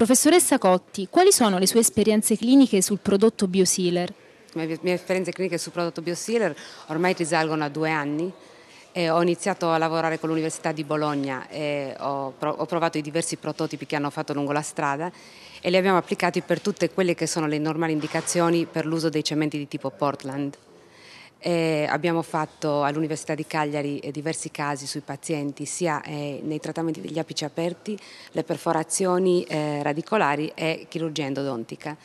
Professoressa Cotti, quali sono le sue esperienze cliniche sul prodotto Biosealer? Le mie esperienze cliniche sul prodotto Biosealer ormai risalgono a due anni. Eh, ho iniziato a lavorare con l'Università di Bologna e ho, provato i diversi prototipi che hanno fatto lungo la strada e li abbiamo applicati per tutte quelle che sono le normali indicazioni per l'uso dei cementi di tipo Portland. Eh, abbiamo fatto all'Università di Cagliari eh, diversi casi sui pazienti, sia eh, nei trattamenti degli apici aperti, le perforazioni eh, radicolari e chirurgia endodontica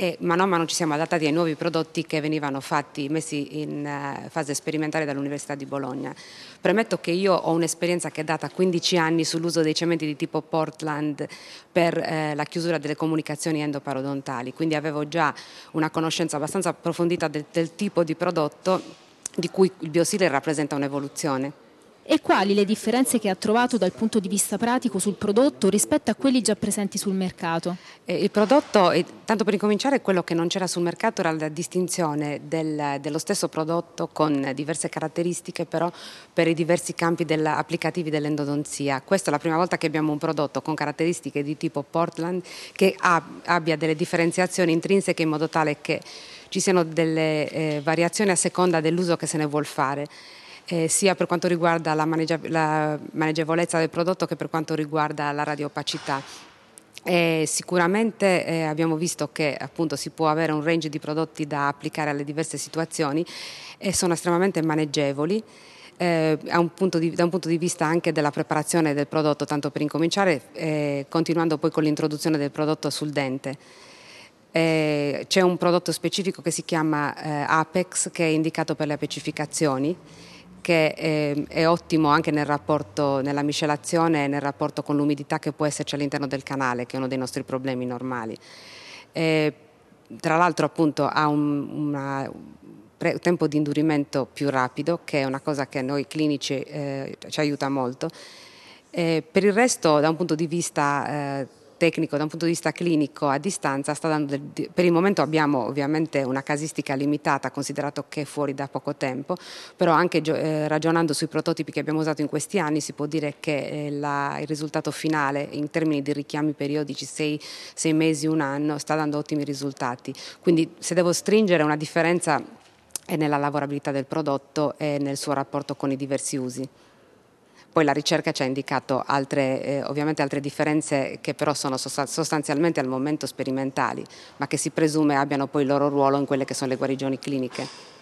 e mano a mano ci siamo adattati ai nuovi prodotti che venivano fatti, messi in eh, fase sperimentale dall'Università di Bologna. Premetto che io ho un'esperienza che è data 15 anni sull'uso dei cementi di tipo Portland per eh, la chiusura delle comunicazioni endoparodontali, quindi avevo già una conoscenza abbastanza approfondita del, del tipo di prodotto di cui il biosile rappresenta un'evoluzione e quali le differenze che ha trovato dal punto di vista pratico sul prodotto rispetto a quelli già presenti sul mercato. Eh, il prodotto, eh, tanto per incominciare, quello che non c'era sul mercato era la distinzione del, dello stesso prodotto con diverse caratteristiche però per i diversi campi applicativi dell'endodonzia. Questa è la prima volta che abbiamo un prodotto con caratteristiche di tipo Portland che ha, abbia delle differenziazioni intrinseche in modo tale che ci siano delle eh, variazioni a seconda dell'uso che se ne vuol fare eh, sia per quanto riguarda la, maneggia, la maneggevolezza del prodotto che per quanto riguarda la radiopacità. E eh, sicuramente eh, abbiamo visto che appunto, si può avere un range di prodotti da applicare alle diverse situazioni e sono estremamente maneggevoli. Eh, un di, da un punto di vista anche della preparazione del prodotto, tanto per incominciare, eh, continuando poi con l'introduzione del prodotto sul dente. Eh, c'è un prodotto specifico che si chiama eh, Apex, che è indicato per le apecificazioni perché è, ehm, è ottimo anche nel rapporto, nella miscelazione e nel rapporto con l'umidità che può esserci all'interno del canale, che è uno dei nostri problemi normali. E, tra l'altro appunto ha un una, pre, tempo di indurimento più rapido, che è una cosa che a noi clinici eh, ci aiuta molto. E per il resto, da un punto di vista eh, tecnico, da un punto di vista clinico a distanza, del, per il momento abbiamo ovviamente una casistica limitata, considerato che è fuori da poco tempo, però anche eh, ragionando sui prototipi che abbiamo usato in questi anni si può dire che eh, la, il risultato finale in termini di richiami periodici, sei, sei mesi, un anno, sta dando ottimi risultati. Quindi se devo stringere una differenza è nella lavorabilità del prodotto e nel suo rapporto con i diversi usi. Poi la ricerca ci ha indicato altre, eh, ovviamente altre differenze che però sono sostanzialmente al momento sperimentali, ma che si presume abbiano poi il loro ruolo in quelle che sono le guarigioni cliniche.